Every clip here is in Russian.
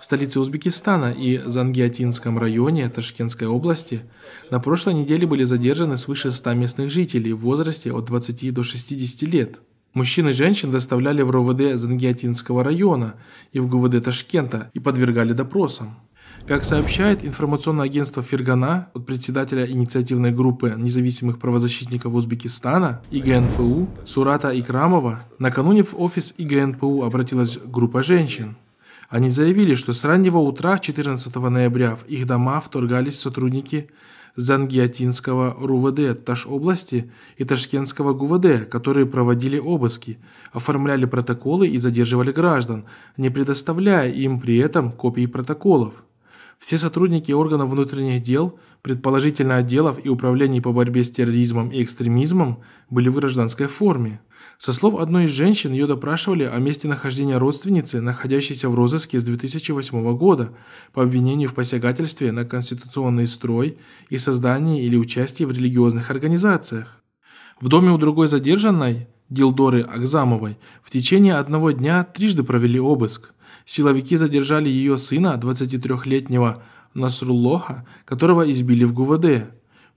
В столице Узбекистана и Зангиатинском районе Ташкентской области на прошлой неделе были задержаны свыше 100 местных жителей в возрасте от 20 до 60 лет. Мужчин и женщин доставляли в РОВД Зангиатинского района и в ГУВД Ташкента и подвергали допросам. Как сообщает информационное агентство Фергана от председателя инициативной группы независимых правозащитников Узбекистана ИГНПУ Сурата Икрамова, накануне в офис ИГНПУ обратилась группа женщин. Они заявили, что с раннего утра 14 ноября в их дома вторгались сотрудники Зангиатинского РУВД Таш-области и Ташкентского ГУВД, которые проводили обыски, оформляли протоколы и задерживали граждан, не предоставляя им при этом копии протоколов. Все сотрудники органов внутренних дел, предположительно отделов и управлений по борьбе с терроризмом и экстремизмом, были в гражданской форме. Со слов одной из женщин, ее допрашивали о месте нахождения родственницы, находящейся в розыске с 2008 года, по обвинению в посягательстве на конституционный строй и создании или участии в религиозных организациях. В доме у другой задержанной, Дилдоры Акзамовой, в течение одного дня трижды провели обыск. Силовики задержали ее сына, 23-летнего Насруллоха, которого избили в ГУВД.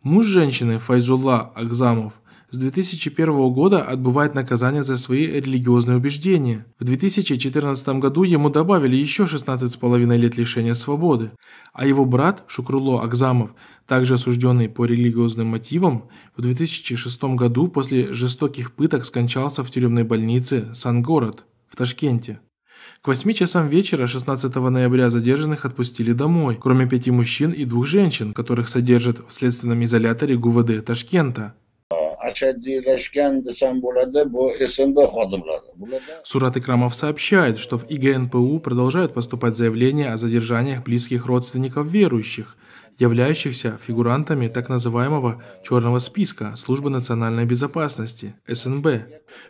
Муж женщины, Файзулла Акзамов, с 2001 года отбывает наказание за свои религиозные убеждения. В 2014 году ему добавили еще 16,5 лет лишения свободы, а его брат Шукруло Акзамов, также осужденный по религиозным мотивам, в 2006 году после жестоких пыток скончался в тюремной больнице Сангород в Ташкенте. К 8 часам вечера 16 ноября задержанных отпустили домой, кроме пяти мужчин и двух женщин, которых содержат в следственном изоляторе ГУВД Ташкента. Сурат Икрамов сообщает, что в ИГНПУ продолжают поступать заявления о задержаниях близких родственников верующих, являющихся фигурантами так называемого «черного списка» Службы национальной безопасности, СНБ,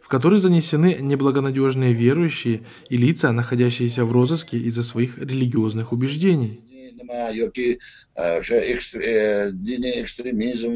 в который занесены неблагонадежные верующие и лица, находящиеся в розыске из-за своих религиозных убеждений. nima yoki e, o'sha e, diniy ekstremizm